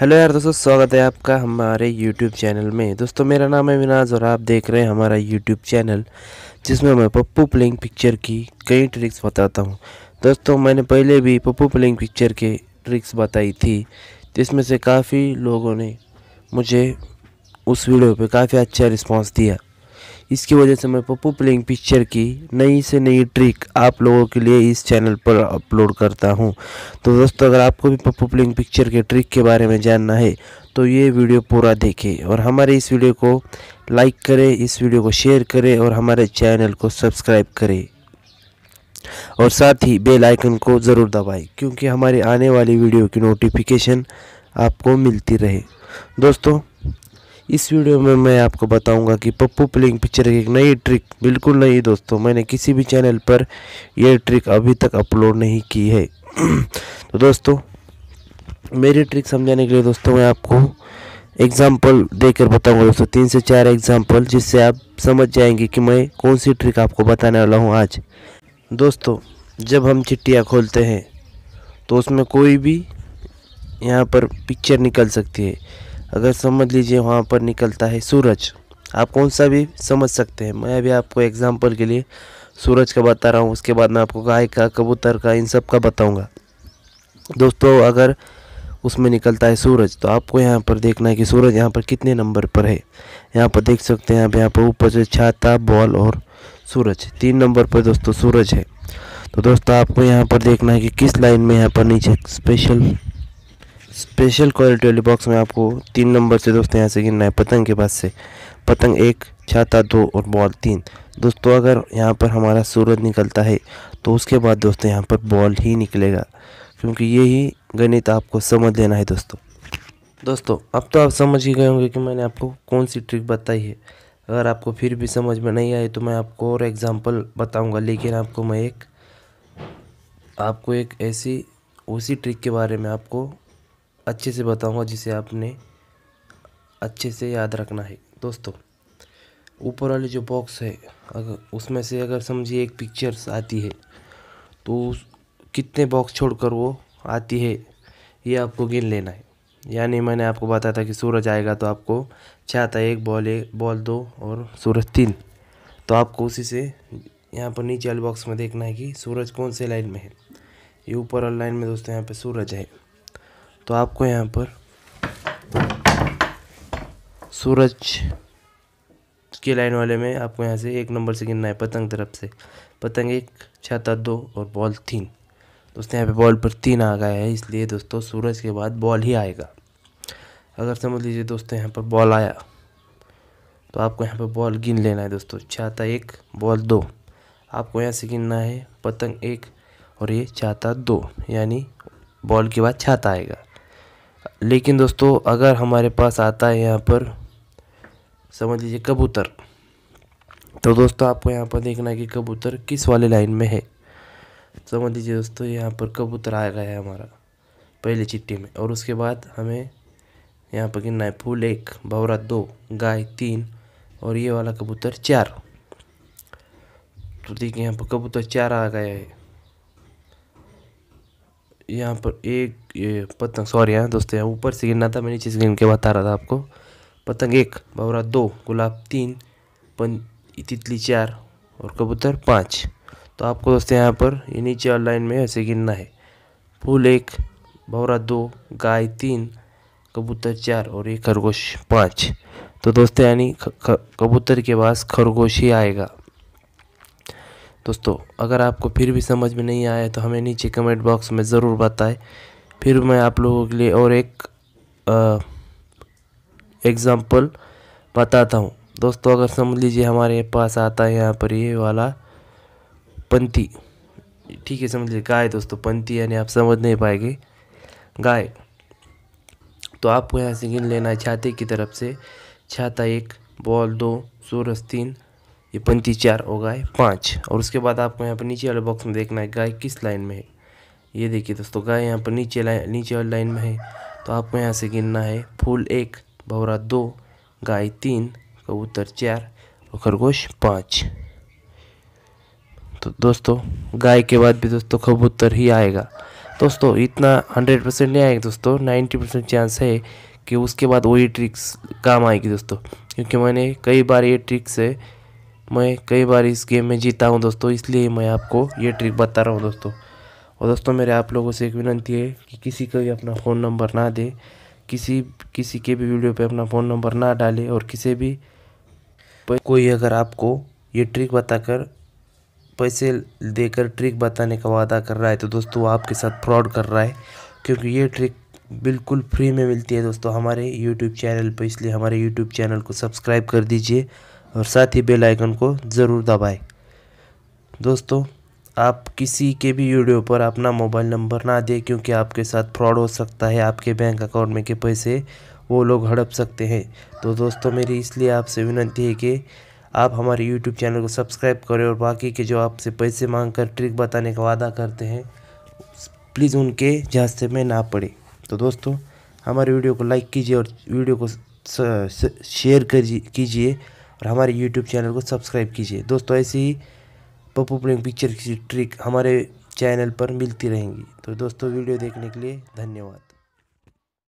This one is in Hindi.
हेलो यार दोस्तों स्वागत है आपका हमारे यूट्यूब चैनल में दोस्तों मेरा नाम है विनाज और आप देख रहे हैं हमारा यूट्यूब चैनल जिसमें मैं पप्पू प्लेइंग पिक्चर की कई ट्रिक्स बताता हूँ दोस्तों मैंने पहले भी पप्पू प्लेइंग पिक्चर के ट्रिक्स बताई थी जिसमें से काफ़ी लोगों ने मुझे उस वीडियो पर काफ़ी अच्छा रिस्पॉन्स दिया इसकी वजह से मैं पप्पू प्लेइंग पिक्चर की नई से नई ट्रिक आप लोगों के लिए इस चैनल पर अपलोड करता हूं तो दोस्तों अगर आपको भी पप्पू प्लेइंग पिक्चर के ट्रिक के बारे में जानना है तो ये वीडियो पूरा देखें और हमारे इस वीडियो को लाइक करें इस वीडियो को शेयर करें और हमारे चैनल को सब्सक्राइब करें और साथ ही बेल आइकन को ज़रूर दबाएं क्योंकि हमारी आने वाली वीडियो की नोटिफिकेशन आपको मिलती रहे दोस्तों इस वीडियो में मैं आपको बताऊंगा कि पप्पू प्लेइंग पिक्चर की एक नई ट्रिक बिल्कुल नई दोस्तों मैंने किसी भी चैनल पर यह ट्रिक अभी तक अपलोड नहीं की है तो दोस्तों मेरी ट्रिक समझाने के लिए दोस्तों मैं आपको एग्ज़ाम्पल देकर बताऊंगा दोस्तों तीन से चार एग्ज़ाम्पल जिससे आप समझ जाएंगे कि मैं कौन सी ट्रिक आपको बताने वाला हूँ आज दोस्तों जब हम चिट्टियाँ खोलते हैं तो उसमें कोई भी यहाँ पर पिक्चर निकल सकती है अगर समझ लीजिए वहाँ पर निकलता है सूरज आप कौन सा भी समझ सकते हैं मैं अभी आपको एग्ज़ाम्पल के लिए सूरज का बता रहा हूँ उसके बाद मैं आपको गाय का कबूतर का इन सब का बताऊँगा दोस्तों अगर उसमें निकलता है सूरज तो आपको यहाँ पर देखना है कि सूरज यहाँ पर कितने नंबर पर है यहाँ पर देख सकते हैं आप यहाँ पर ऊपर से छाता बॉल और सूरज तीन नंबर पर दोस्तों सूरज है तो दोस्तों आपको यहाँ पर देखना है कि किस लाइन में यहाँ पर नीचे स्पेशल स्पेशल क्वालिटी वाली बॉक्स में आपको तीन नंबर से दोस्तों यहाँ से गिनना है पतंग के पास से पतंग एक छाता दो और बॉल तीन दोस्तों अगर यहाँ पर हमारा सूरज निकलता है तो उसके बाद दोस्तों यहाँ पर बॉल ही निकलेगा क्योंकि यही गणित आपको समझ लेना है दोस्तों दोस्तों अब तो आप समझ ही गए होंगे कि मैंने आपको कौन सी ट्रिक बताई है अगर आपको फिर भी समझ में नहीं आई तो मैं आपको और एग्ज़ाम्पल बताऊँगा लेकिन आपको मैं एक आपको एक ऐसी उसी ट्रिक के बारे में आपको अच्छे से बताऊंगा जिसे आपने अच्छे से याद रखना है दोस्तों ऊपर वाले जो बॉक्स है अगर उसमें से अगर समझिए एक पिक्चर्स आती है तो कितने बॉक्स छोड़कर वो आती है ये आपको गिन लेना है यानी मैंने आपको बताया था कि सूरज आएगा तो आपको छाता एक बॉल एक बॉल दो और सूरज तीन तो आपको उसी से यहाँ पर नीचे वाले बॉक्स में देखना है कि सूरज कौन से लाइन में है ये ऊपर वाली लाइन में दोस्तों यहाँ पर सूरज है तो आपको यहाँ पर सूरज के लाइन वाले में आपको यहाँ से एक नंबर से गिनना है पतंग तरफ से पतंग एक छाता दो और बॉल तीन दोस्तों यहाँ पे बॉल पर तीन आ गया है इसलिए दोस्तों सूरज के बाद बॉल ही आएगा अगर समझ लीजिए दोस्तों यहाँ पर बॉल आया तो आपको यहाँ पर बॉल गिन लेना है दोस्तों छाता एक बॉल दो आपको यहाँ से गिनना है पतंग एक और ये छाता दो यानी बॉल के बाद छाता आएगा लेकिन दोस्तों अगर हमारे पास आता है यहाँ पर समझ लीजिए कबूतर तो दोस्तों आपको यहाँ पर देखना है कि कबूतर किस वाले लाइन में है समझ लीजिए दोस्तों यहाँ पर कबूतर आ गया है हमारा पहली चिट्ठी में और उसके बाद हमें यहाँ पर गिनना है फूल एक भवरा दो गाय तीन और ये वाला कबूतर चार तो देखिए यहाँ पर कबूतर चार आ गया है यहाँ पर एक ये पतंग सॉरी यहाँ दोस्तों यहाँ ऊपर से गिरना था मैंने नीचे से के बता रहा था आपको पतंग एक बवरा दो गुलाब तीन पन तितली चार और कबूतर पाँच तो आपको दोस्तों यहाँ पर ये नीचे और लाइन में ऐसे गिनना है फूल एक बवरा दो गाय तीन कबूतर चार और एक खरगोश पाँच तो दोस्तों यानी कबूतर के पास खरगोश ही आएगा दोस्तों अगर आपको फिर भी समझ में नहीं आया तो हमें नीचे कमेंट बॉक्स में ज़रूर बताएं फिर मैं आप लोगों के लिए और एक एग्ज़ाम्पल बताता हूँ दोस्तों अगर समझ लीजिए हमारे पास आता है यहाँ पर ये वाला पंथी ठीक है समझ लीजिए गाय दोस्तों पंथी यानी आप समझ नहीं पाएंगे गाय तो आपको यहाँ से गिन लेना है छाते की तरफ से छाता एक बॉल दो सूरज तीन ये पंती चार और गाय पाँच और उसके बाद आपको यहाँ पर नीचे वाले बॉक्स में देखना है गाय किस लाइन में है ये देखिए दोस्तों गाय यहाँ पर नीचे लाइन नीचे वाली लाइन में है तो आपको यहाँ से गिनना है फूल एक भवरा दो गाय तीन कबूतर चार और खरगोश पाँच तो दोस्तों गाय के बाद भी दोस्तों कबूतर ही आएगा दोस्तों इतना हंड्रेड परसेंट नहीं आएगा दोस्तों नाइन्टी परसेंट चांस है कि उसके बाद वही ट्रिक्स काम आएगी दोस्तों क्योंकि मैंने कई बार ये ट्रिक्स है मैं कई बार इस गेम में जीता हूँ दोस्तों इसलिए मैं आपको ये ट्रिक बता रहा हूँ दोस्तों और दोस्तों मेरे आप लोगों से एक विनती है कि किसी को भी अपना फ़ोन नंबर ना दे किसी किसी के भी वीडियो पे अपना फ़ोन नंबर ना डाले और किसी भी कोई अगर आपको ये ट्रिक बताकर पैसे देकर ट्रिक बताने का वादा कर रहा है तो दोस्तों आपके साथ फ्रॉड कर रहा है क्योंकि ये ट्रिक बिल्कुल फ्री में मिलती है दोस्तों हमारे यूट्यूब चैनल पर इसलिए हमारे यूट्यूब चैनल को सब्सक्राइब कर दीजिए और साथ ही बेल आइकन को ज़रूर दबाएं दोस्तों आप किसी के भी वीडियो पर अपना मोबाइल नंबर ना दें क्योंकि आपके साथ फ्रॉड हो सकता है आपके बैंक अकाउंट में के पैसे वो लोग हड़प सकते हैं तो दोस्तों मेरी इसलिए आपसे विनती है कि आप हमारे यूट्यूब चैनल को सब्सक्राइब करें और बाकी के जो आपसे पैसे मांग कर ट्रिक बताने का वादा करते हैं प्लीज़ उनके झांसे में ना पड़े तो दोस्तों हमारे वीडियो को लाइक कीजिए और वीडियो को शेयर कीजिए और हमारे यूट्यूब चैनल को सब्सक्राइब कीजिए दोस्तों ऐसी ही पप्पू पिक्चर की ट्रिक हमारे चैनल पर मिलती रहेंगी तो दोस्तों वीडियो देखने के लिए धन्यवाद